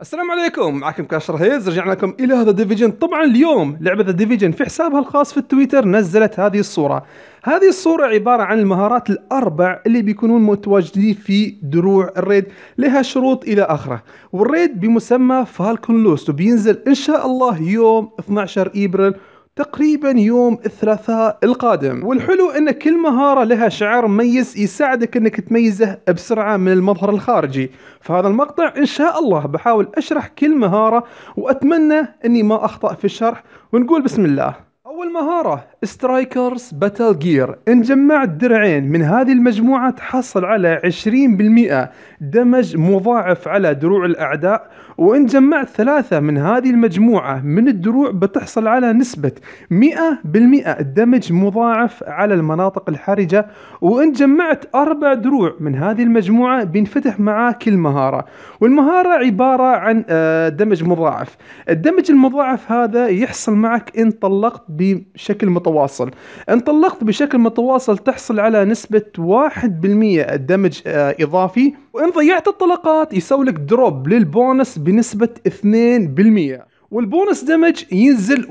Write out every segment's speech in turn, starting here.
السلام عليكم معكم كاش رهيز رجعنا لكم الى هذا ديفيجن طبعا اليوم لعبه ذا ديفيجن في حسابها الخاص في التويتر نزلت هذه الصوره هذه الصوره عباره عن المهارات الاربع اللي بيكونون متواجدين في دروع الريد لها شروط الى اخره والريد بمسمى فالكون لوست وبينزل ان شاء الله يوم 12 ابريل تقريبا يوم الثلاثاء القادم والحلو ان كل مهارة لها شعار مميز يساعدك انك تميزه بسرعة من المظهر الخارجي فهذا المقطع ان شاء الله بحاول اشرح كل مهارة واتمنى اني ما اخطأ في الشرح ونقول بسم الله أول مهارة سترايكرز باتل جير إن جمعت درعين من هذه المجموعة تحصل على 20% دمج مضاعف على دروع الأعداء وإن جمعت ثلاثة من هذه المجموعة من الدروع بتحصل على نسبة 100% دمج مضاعف على المناطق الحرجة وإن جمعت أربع دروع من هذه المجموعة بينفتح معاك المهارة والمهارة عبارة عن آه، دمج مضاعف الدمج المضاعف هذا يحصل معك إن طلقت ب بشكل متواصل إن طلقت بشكل متواصل تحصل على نسبة 1% دمج آه، إضافي وإن ضيعت الطلقات يسوي لك دروب للبونس بنسبة 2% والبونس دمج ينزل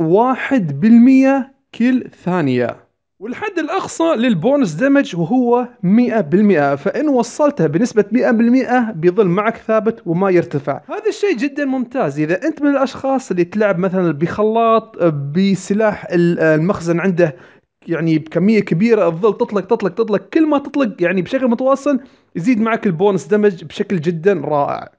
1% كل ثانية والحد الأقصى للبونس دمج وهو 100% فإن وصلته بنسبة 100% بيظل معك ثابت وما يرتفع هذا الشيء جدا ممتاز إذا أنت من الأشخاص اللي تلعب مثلا بخلاط آه، بسلاح آه، المخزن عنده يعني بكميه كبيره تظل تطلق تطلق تطلق كل ما تطلق يعني بشكل متواصل يزيد معك البونس دمج بشكل جدا رائع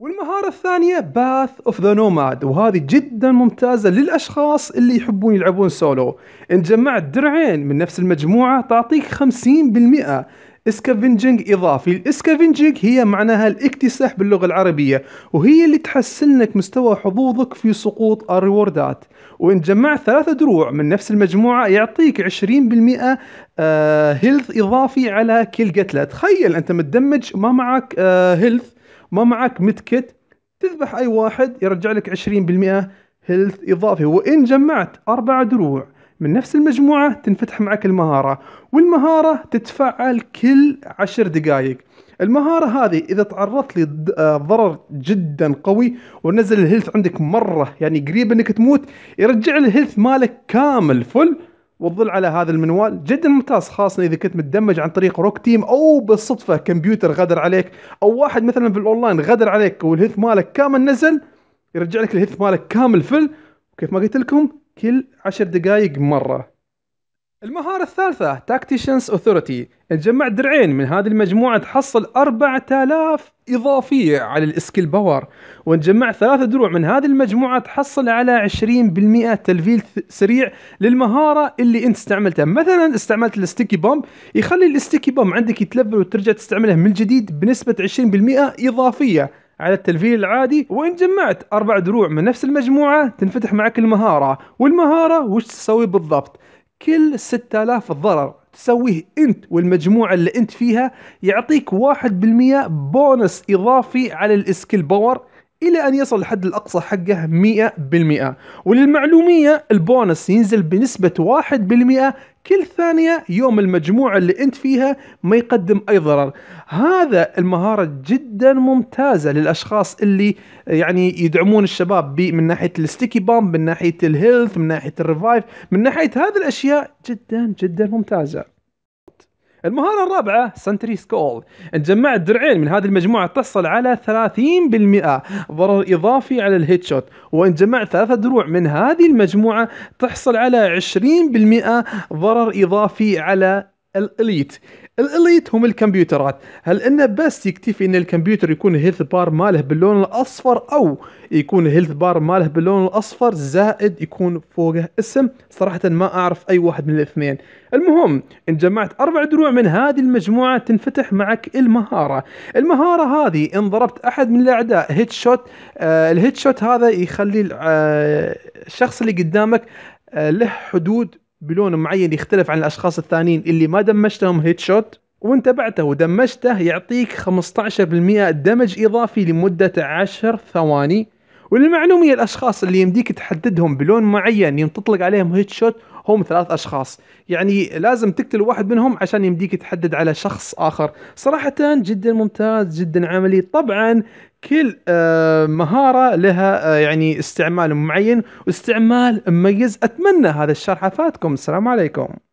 والمهارة الثانية باث اوف ذا نوماد وهذه جدا ممتازة للاشخاص اللي يحبون يلعبون سولو ان جمعت درعين من نفس المجموعة تعطيك 50% اسكافنجنج اضافي الاسكافنجنج هي معناها الاكتساح باللغه العربيه وهي اللي تحسن لك مستوى حظوظك في سقوط الريوردات وان جمعت ثلاثة دروع من نفس المجموعه يعطيك 20% آه هيلث اضافي على كل قتله تخيل انت متدمج ما معك آه هيلث ما معك متكت تذبح أي واحد يرجع لك 20% هيلث إضافي وإن جمعت أربع دروع من نفس المجموعة تنفتح معك المهارة والمهارة تتفعل كل عشر دقائق المهارة هذه إذا تعرضت لضرر آه، جدا قوي ونزل الهيلث عندك مرة يعني قريب أنك تموت يرجع الهيلث مالك كامل فل وتظل على هذا المنوال جدا ممتاز خاصة إذا كنت متدمج عن طريق روك تيم أو بالصدفة كمبيوتر غدر عليك أو واحد مثلا في الأونلاين غدر عليك والهيث مالك كامل نزل يرجع لك الهيث مالك كامل فل وكيف ما قلت لكم كل عشر دقائق مرة المهارة الثالثة تاكتيشنز اوثوريتي تجمع درعين من هذه المجموعة تحصل 4000 إضافية على السكيل باور ونجمع ثلاثة دروع من هذه المجموعة تحصل على 20% تلفيل سريع للمهارة اللي أنت استعملتها مثلا استعملت الستيكي بومب يخلي الستيكي بومب عندك يتلفل وترجع تستعمله من جديد بنسبة 20% إضافية على التلفيل العادي وان جمعت اربع دروع من نفس المجموعه تنفتح معك المهاره والمهاره وش تسوي بالضبط كل 6000 ضرر تسويه انت والمجموعه اللي انت فيها يعطيك 1% بونس اضافي على الاسكيل باور الى ان يصل الحد الاقصى حقه 100% وللمعلوميه البونس ينزل بنسبه 1% كل ثانيه يوم المجموعه اللي انت فيها ما يقدم اي ضرر هذا المهاره جدا ممتازه للاشخاص اللي يعني يدعمون الشباب بي من ناحيه الستيكي بام من ناحيه الهيلث من ناحيه الريفايف من ناحيه هذه الاشياء جدا جدا ممتازه المهارة الرابعة سنتري سكول ان جمعت درعين من هذه المجموعة تحصل على 30% ضرر اضافي على الهيد شوت وان جمعت ثلاثة دروع من هذه المجموعة تحصل على 20% ضرر اضافي على الاليت الاليت هم الكمبيوترات هل انه بس يكتفي ان الكمبيوتر يكون هيلث بار ماله باللون الاصفر او يكون هيلث بار ماله باللون الاصفر زائد يكون فوقه اسم صراحه ما اعرف اي واحد من الاثنين المهم ان جمعت اربع دروع من هذه المجموعه تنفتح معك المهاره المهاره هذه ان ضربت احد من الاعداء هيد شوت آه الهيد شوت هذا يخلي آه الشخص اللي قدامك آه له حدود بلون معين يختلف عن الاشخاص الثانيين اللي ما دمجتهم هيد شوت وانت بعته ودمجته يعطيك 15% دمج اضافي لمده 10 ثواني وللمعلوميه الاشخاص اللي يمديك تحددهم بلون معين يوم تطلق عليهم هيد شوت هم ثلاث اشخاص يعني لازم تقتل واحد منهم عشان يمديك تحدد على شخص اخر صراحه جدا ممتاز جدا عملي طبعا كل آه، مهارة لها آه، يعني استعمال معين واستعمال مميز أتمنى هذا الشرح فاتكم السلام عليكم